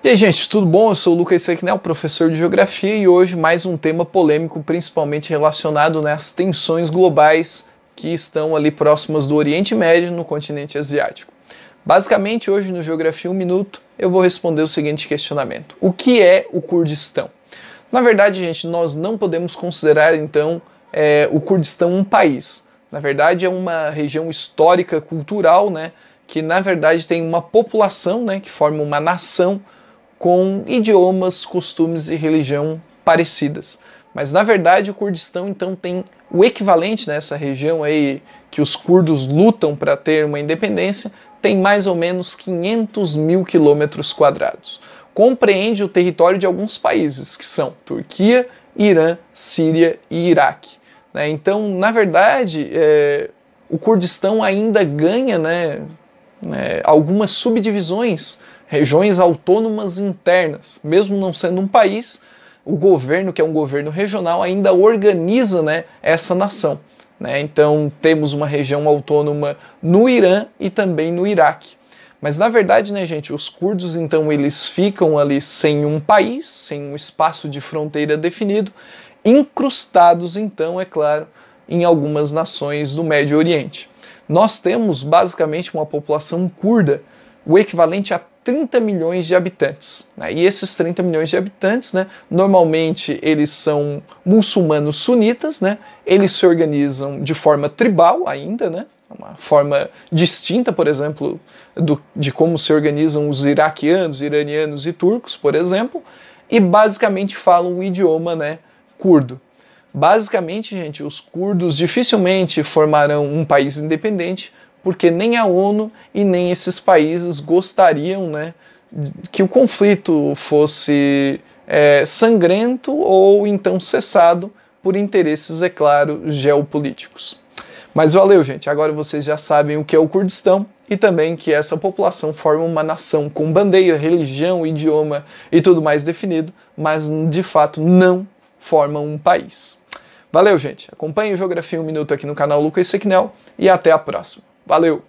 E aí, gente, tudo bom? Eu sou o Lucas o professor de Geografia, e hoje mais um tema polêmico, principalmente relacionado né, às tensões globais que estão ali próximas do Oriente Médio no continente asiático. Basicamente, hoje no Geografia 1 Minuto, eu vou responder o seguinte questionamento: O que é o Kurdistão? Na verdade, gente, nós não podemos considerar então é, o Kurdistão um país. Na verdade, é uma região histórica, cultural, né? Que na verdade tem uma população, né? Que forma uma nação com idiomas, costumes e religião parecidas. Mas na verdade o Kurdistão então tem o equivalente nessa região aí que os curdos lutam para ter uma independência, tem mais ou menos 500 mil quilômetros quadrados. Compreende o território de alguns países, que são Turquia, Irã, Síria e Iraque. Né? Então, na verdade, é, o Kurdistão ainda ganha né, é, algumas subdivisões, regiões autônomas internas. Mesmo não sendo um país, o governo, que é um governo regional, ainda organiza né, essa nação. Né? Então, temos uma região autônoma no Irã e também no Iraque. Mas na verdade, né, gente, os curdos então eles ficam ali sem um país, sem um espaço de fronteira definido, incrustados então, é claro, em algumas nações do Médio Oriente. Nós temos basicamente uma população curda, o equivalente a 30 milhões de habitantes. Né? E esses 30 milhões de habitantes, né, normalmente eles são muçulmanos sunitas, né? eles se organizam de forma tribal ainda, né? É uma forma distinta, por exemplo, do, de como se organizam os iraquianos, iranianos e turcos, por exemplo, e basicamente falam o idioma né, curdo. Basicamente, gente, os curdos dificilmente formarão um país independente, porque nem a ONU e nem esses países gostariam né, que o conflito fosse é, sangrento ou então cessado por interesses, é claro, geopolíticos. Mas valeu, gente. Agora vocês já sabem o que é o Kurdistão e também que essa população forma uma nação com bandeira, religião, idioma e tudo mais definido, mas de fato não formam um país. Valeu, gente. Acompanhe o Geografia um Minuto aqui no canal Lucas Sequinel e até a próxima. Valeu!